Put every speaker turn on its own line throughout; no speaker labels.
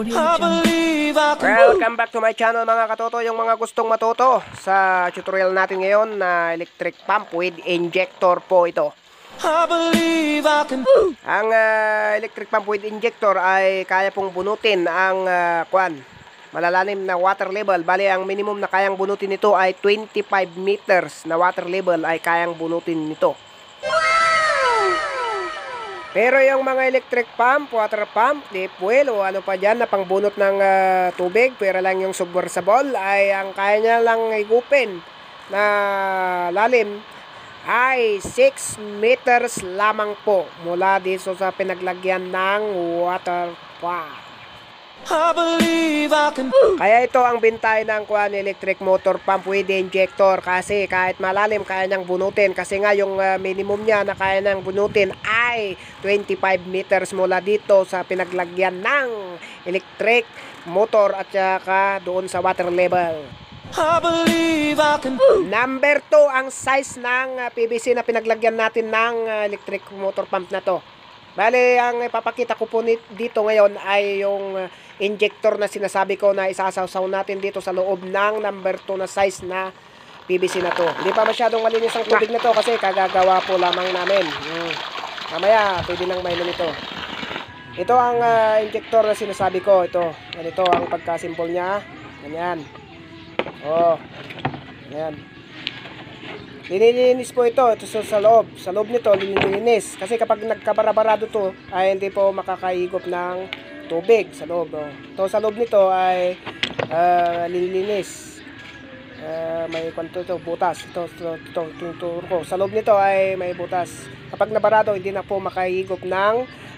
Well, welcome back to my channel mga katoto Yung mga gustong matuto Sa tutorial natin ngayon na electric pump with injector po ito I believe Ang uh, electric pump with injector ay kaya pong bunutin ang uh, kwan malalalim na water level. Bali, ang minimum na kayang bunutin nito ay 25 meters na water level ay kayang bunutin nito. Pero yung mga electric pump, water pump, di fuel o ano pa dyan na pangbunot ng uh, tubig, pero lang yung submersible ay ang kaya niya lang igupin na lalim ay 6 meters lamang po mula dito sa pinaglagyan ng water pump. I believe I can... Kaya ito ang bintay ng kuan electric motor pump with injector kasi kahit malalim kaya niyang bunutin kasi nga yung uh, minimum niya na kaya nang bunutin ay 25 meters mula dito sa pinaglagyan ng electric motor at saka doon sa water level. I believe I can... Number 2 ang size ng ah, PVC na pinaglagyan natin ng ah, electric motor pump na to. Bale, ang ipapakita ko po dito ngayon ay yung injector na sinasabi ko na isasawsaw natin dito sa loob ng number 2 na size na PVC na to. Hindi pa masyadong malinis ang tubig na to kasi kagagawa po lamang namin. Hmm. Mamaya, pwede nang may nito. Ito ang uh, injector na sinasabi ko. Ito, ganito ang pagkasimpol niya. Ganyan. Oh. Ganyan. Linilinis po ito. Ito sa loob. Sa loob nito, linilinis. Kasi kapag nagkabarabarado to, ay hindi po makakaigop ng tubig sa loob. Oh. Ito sa loob nito ay uh, ah, lilinis. Uh, ah, may kwanto to, butas. Ito, ito, ito, tuturo ko. Sa loob nito ay may butas. Kapag nabarado, hindi na po makahigop ng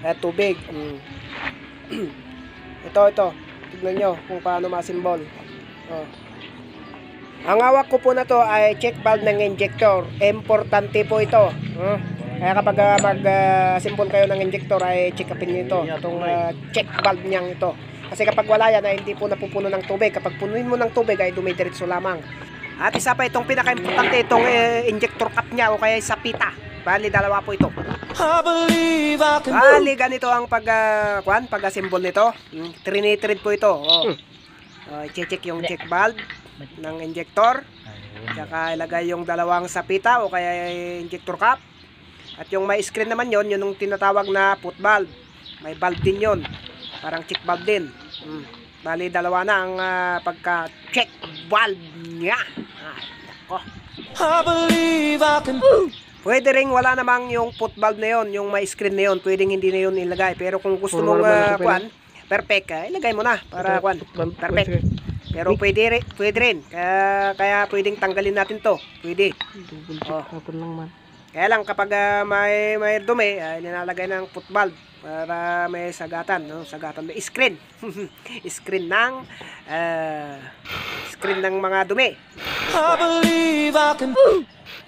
uh, tubig. Mm. ito, ito. Tignan nyo kung paano masimbol. Oh. Ang hawak ko po na to ay check valve ng injector. Importante po ito. Hmm. Kaya kapag uh, mag-simpon kayo ng injector ay check upin nito itong uh, check valve niyang ito. Kasi kapag wala yan ay hindi po napupuno ng tubig. Kapag punuin mo ng tubig ay dumidiretso lamang. At isa pa itong pinaka-importante itong uh, injector cap niya o kaya sa pita. Bali, dalawa po ito. Bali, ganito ang pag, uh, kwan, pag-assemble nito. Hmm, trinitrid po ito. Oh. Hmm. Uh, check yung check valve ng injector. Tsaka ilagay yung dalawang sapita o kaya eh, injector cap. At yung may screen naman yon yun yung tinatawag na foot valve. May valve din yon Parang check valve din. Hmm. Bali, dalawa na ang uh, pagka-check valve niya. Ay, nako. I believe I can... Pwede rin wala namang yung foot valve na yon, yung may screen na yon, pwedeng hindi na yon ilagay. Pero kung gusto mong uh, ah, kwan, perfect, uh, ilagay mo na para kwan, perfect. Pero pwede rin, pwede rin. Kaya, kaya pwedeng tanggalin natin to. Pwede. Oh. lang man. Kaya lang kapag uh, may may dumi, uh, nilalagay ng football para may sagatan, no? Sagatan ng screen. screen ng uh, screen ng mga dumi. I believe I can...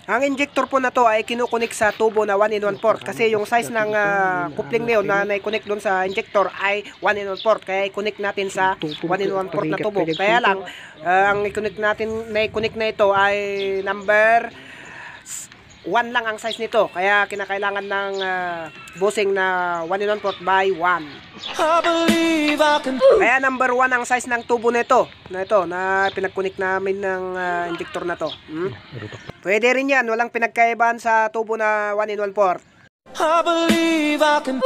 Ang injector po na to ay kinukunik sa tubo na 1 in 1 port kasi yung size ng uh, coupling na yun connect doon sa injector ay 1 in 1 port kaya i-connect natin sa 1 in 1 port na tubo. Kaya lang uh, ang i-connect natin na connect na ito ay number 1 lang ang size nito. Kaya kinakailangan ng uh, busing na 1 in 1 by 1. I I can... Kaya number 1 ang size ng tubo nito. Na ito, na pinagkunik namin ng uh, injector na to. Hmm? Pwede rin yan. Walang pinagkaibahan sa tubo na 1 in 1 I I can...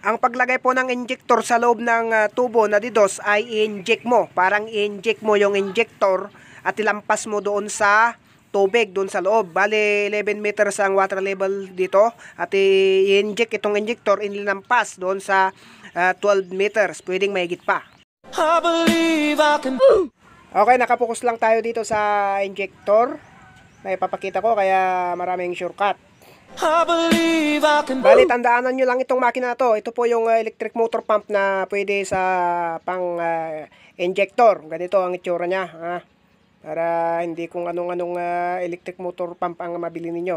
Ang paglagay po ng injector sa loob ng uh, tubo na didos ay i-inject mo. Parang i-inject mo yung injector at ilampas mo doon sa tubig doon sa loob. Bale, 11 meters ang water level dito at i-inject itong injector inilampas doon sa uh, ah, 12 meters. Pwedeng mahigit pa. I believe I can... Okay, nakapokus lang tayo dito sa injector May ipapakita ko kaya maraming shortcut. I I can... Bali, tandaanan nyo lang itong makina to. Ito po yung ah, electric motor pump na pwede sa pang uh, injector. Ganito ang itsura niya. Ha? para hindi kung anong-anong uh, electric motor pump ang mabili ninyo.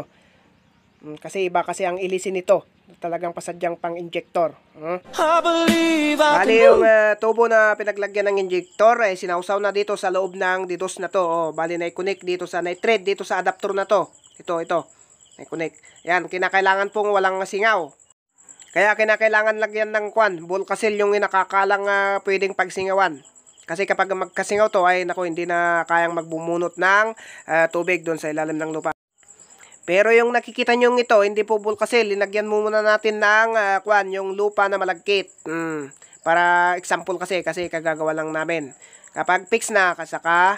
Um, kasi iba kasi ang ilisin nito. Talagang pasadyang pang injector. Hmm? I Bali yung uh, tubo na pinaglagyan ng injector, eh, sinausaw na dito sa loob ng didos na to. Oh, bali na i-connect dito sa na-thread dito sa adapter na to. Ito, ito. Na-connect. Yan, kinakailangan pong walang singaw. Kaya kinakailangan lagyan ng kwan, ball kasil yung nakakalang uh, ah, pwedeng pagsingawan. Kasi kapag magkasingaw to ay nako hindi na kayang magbumunot ng uh, tubig doon sa ilalim ng lupa. Pero yung nakikita nyo ito, hindi po bulkasil, linagyan mo muna natin ng uh, kwan, yung lupa na malagkit. Mm. Para example kasi, kasi kagagawa lang namin. Kapag fix na, kasaka,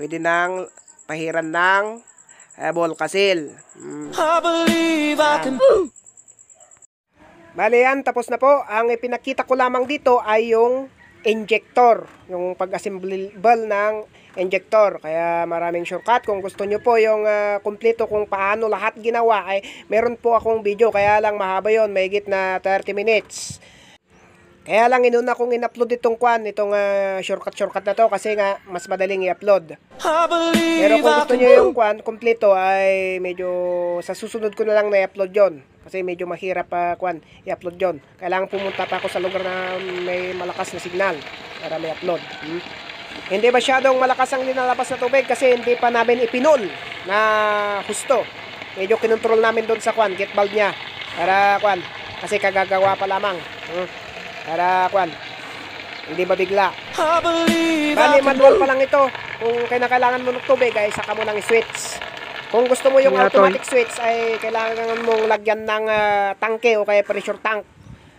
pwede nang pahiran ng uh, bulkasil. Mm. can... Ah. Bale yan, tapos na po. Ang ipinakita ko lamang dito ay yung injector, yung pag assemble ng injector. Kaya maraming shortcut. Kung gusto nyo po yung uh, kumpleto kung paano lahat ginawa, ay meron po akong video. Kaya lang mahaba yon may git na 30 minutes. Kaya lang inuna kong in-upload itong kwan, itong uh, shortcut-shortcut na to kasi nga mas madaling i-upload. Pero kung gusto nyo yung kwan, kompleto ay medyo sa susunod ko na lang na-upload yon Kasi medyo mahirap pa uh, kwan, i-upload yon Kailangan pumunta pa ako sa lugar na may malakas na signal para may upload. Hmm? Hindi masyadong malakas ang linalabas na tubig kasi hindi pa namin ipinol na husto. Medyo kinontrol namin doon sa kwan, get bulb niya. Para kwan, kasi kagagawa pa lamang. Hmm? Para kwan, hindi mabigla. Bali, manual pa lang ito. Kung kinakailangan mo ng tubig ay saka mo lang i-switch. Kung gusto mo yung automatic switch ay kailangan mong lagyan ng uh, tangke o kaya pressure tank.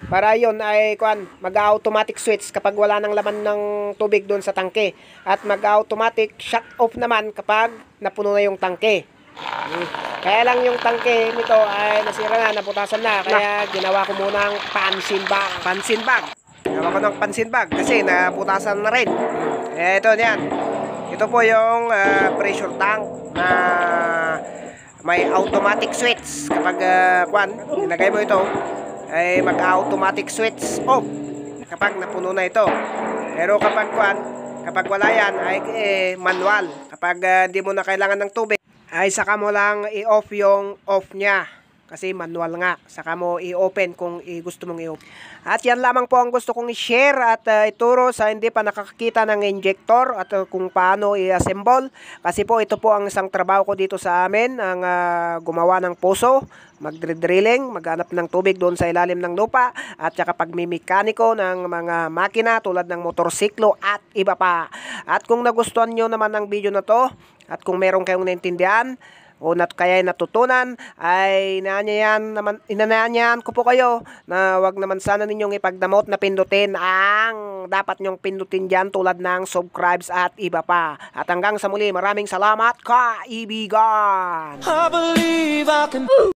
Para yon ay kuan, mag-automatic switch kapag wala nang laman ng tubig doon sa tangke at mag-automatic shut off naman kapag napuno na yung tangke. Kaya lang yung tangke nito ay nasira na, naputasan na. Kaya ginawa ko muna ang pansin bag. Pansin bag. Ginawa ko ng pansin bag kasi naputasan na rin. Eh, ito niyan. Ito po yung uh, pressure tank na may automatic switch. Kapag uh, kwan, nilagay mo ito, ay mag-automatic switch off kapag napuno na ito. Pero kapag kwan, kapag wala yan, ay eh, manual. Kapag ah, hindi uh, mo na kailangan ng tubig, ay saka mo lang i-off yung off niya kasi manual nga saka mo i-open kung gusto mong i-open at yan lamang po ang gusto kong i-share at uh, eh, ituro sa hindi pa nakakakita ng injector at uh, kung paano i-assemble kasi po ito po ang isang trabaho ko dito sa amin ang uh, gumawa ng puso mag-drilling, maghanap ng tubig doon sa ilalim ng lupa at saka pagmimikaniko ng mga makina tulad ng motorsiklo at iba pa at kung nagustuhan nyo naman ang video na to at kung meron kayong naintindihan o nat kaya natutunan ay inaanyayan naman inanayan ko po kayo na wag naman sana ninyong ipagdamot na pindutin ang dapat ninyong pindutin diyan tulad ng subscribes at iba pa. At hanggang sa muli, maraming salamat kaibigan. I believe I can